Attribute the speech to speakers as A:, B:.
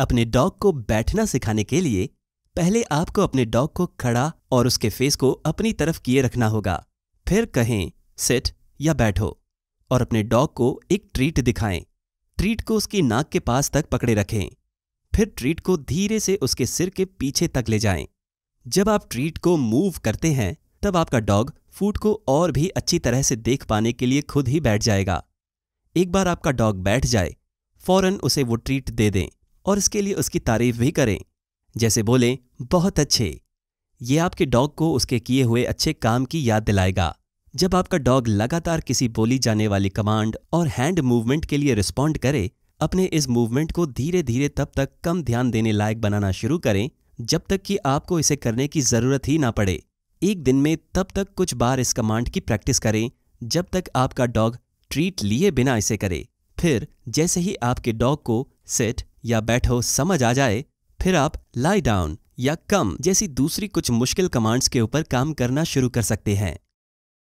A: अपने डॉग को बैठना सिखाने के लिए पहले आपको अपने डॉग को खड़ा और उसके फेस को अपनी तरफ किए रखना होगा फिर कहें सेट या बैठो और अपने डॉग को एक ट्रीट दिखाएं ट्रीट को उसकी नाक के पास तक पकड़े रखें फिर ट्रीट को धीरे से उसके सिर के पीछे तक ले जाएं। जब आप ट्रीट को मूव करते हैं तब आपका डॉग फूड को और भी अच्छी तरह से देख पाने के लिए खुद ही बैठ जाएगा एक बार आपका डॉग बैठ जाए फौरन उसे वो ट्रीट दे दें और उसके लिए उसकी तारीफ भी करें जैसे बोले बहुत अच्छे ये आपके डॉग को उसके किए हुए अच्छे काम की याद दिलाएगा जब आपका डॉग लगातार किसी बोली जाने वाली कमांड और हैंड मूवमेंट के लिए रिस्पॉन्ड करे अपने इस मूवमेंट को धीरे धीरे तब तक कम ध्यान देने लायक बनाना शुरू करें जब तक कि आपको इसे करने की जरूरत ही ना पड़े एक दिन में तब तक कुछ बार इस कमांड की प्रैक्टिस करें जब तक आपका डॉग ट्रीट लिए बिना इसे करे फिर जैसे ही आपके डॉग को सेट या बैठो समझ आ जाए फिर आप लाई डाउन या कम जैसी दूसरी कुछ मुश्किल कमांड्स के ऊपर काम करना शुरू कर सकते हैं